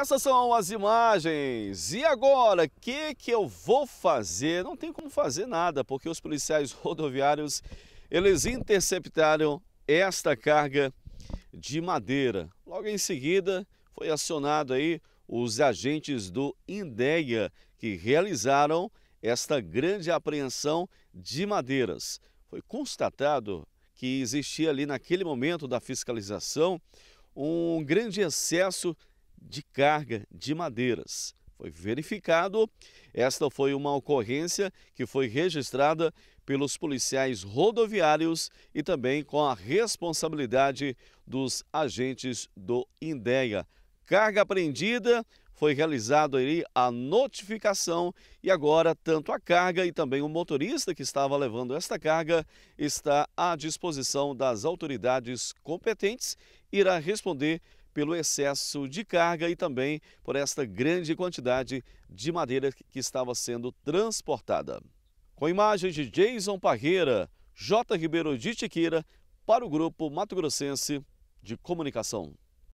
Essas são as imagens. E agora, o que, que eu vou fazer? Não tem como fazer nada, porque os policiais rodoviários, eles interceptaram esta carga de madeira. Logo em seguida, foi acionado aí os agentes do INDEGA que realizaram esta grande apreensão de madeiras. Foi constatado que existia ali naquele momento da fiscalização um grande excesso de carga de madeiras. Foi verificado, esta foi uma ocorrência que foi registrada pelos policiais rodoviários e também com a responsabilidade dos agentes do INDEA. Carga apreendida, foi realizada aí a notificação e agora tanto a carga e também o motorista que estava levando esta carga está à disposição das autoridades competentes irá responder pelo excesso de carga e também por esta grande quantidade de madeira que estava sendo transportada. Com imagens de Jason Parreira, J. Ribeiro de Tiqueira, para o Grupo Mato Grossense de Comunicação.